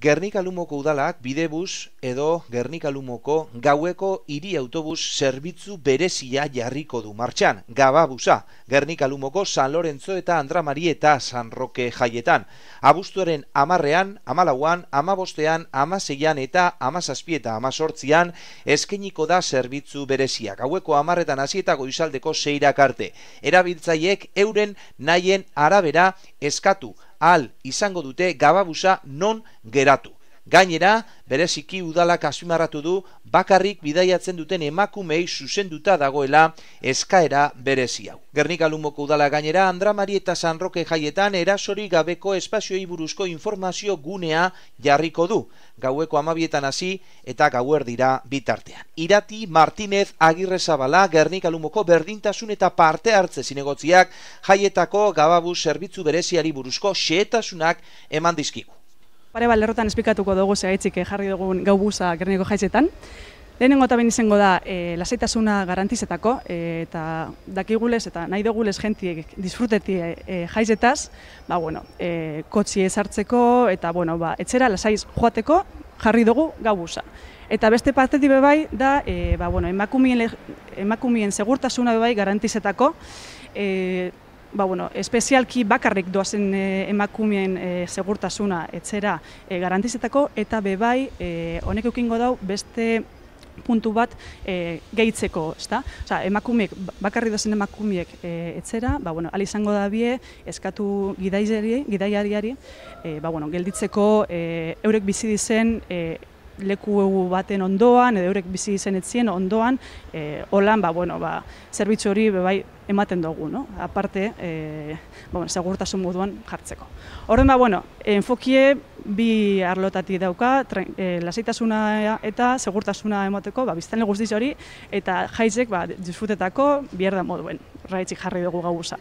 Gernikalumoko udalak bidebus edo Gernikalumoko gaueko hiri autobus zerbitzu berezia jarriko du martxan, gababusa, Gernikalumoko San Lorenzo eta Andramari eta San Roque jaietan. Abustuaren amarrean, amalauan, amabostean, amaseian eta amazazpi eta amazortzian eskeniko da zerbitzu berezia. Gaueko amarretan azieta goizaldeko zeirak arte. Erabiltzaiek euren nahien arabera eskatu al izango dute gababusa non geratu Gainera, bereziki udalak azpimarratu du bakarrik bidaiatzen duten emakumei zuzenduta dagoela eskaera berezi hau. Gernika Lumoko udala gainera Andra eta San Roque jaietan erasori gabeko espazioi buruzko informazio gunea jarriko du. Gaueko amabietan hasi eta gauer dira bitartean. Irati Martinez Agirre Zabala Gernika Lumoko berdintasun eta parte hartze zinegotziak jaietako gababu zerbitzu bereziari buruzko xehetasunak eman dizkigu. Pare bat lerrotan esplikatuko dugu zehaitzik eh, jarri dugun gau buza gerneko jaitzetan. Lehenengo eta izango da e, lasaitasuna garantizetako e, eta dakigulez eta nahi dugulez jentiek disfrutetie e, jaizetaz, ba, bueno, e, kotxi hartzeko eta bueno, ba, etxera lasaiz joateko jarri dugu gau buza. Eta beste partetik bai da e, ba, bueno, emakumien, emakumien segurtasuna bebai garantizetako e, ba, bueno, espezialki bakarrik doazen eh, emakumeen eh, segurtasuna etzera e, eh, eta bebai honek eukingo dau beste puntu bat e, gehitzeko, ezta? Osea, emakumeek ba, bakarri dozen emakumeek e, etzera, ba bueno, ali izango da bie eskatu gidaiari, gidaiariari, ba bueno, gelditzeko eurek bizi dizen leku baten ondoan, edo eurek bizi etzien ondoan, e, holan, ba, bueno, ba, zerbitzu hori bai ematen dugu, no? aparte, e, bueno, segurtasun moduan jartzeko. Horren, ba, bueno, enfokie bi arlotati dauka, tren, eh, lasaitasuna eta segurtasuna emateko, ba, biztan legustiz hori, eta jaizek ba, disfrutetako bierda moduen, raitzik jarri dugu gauza.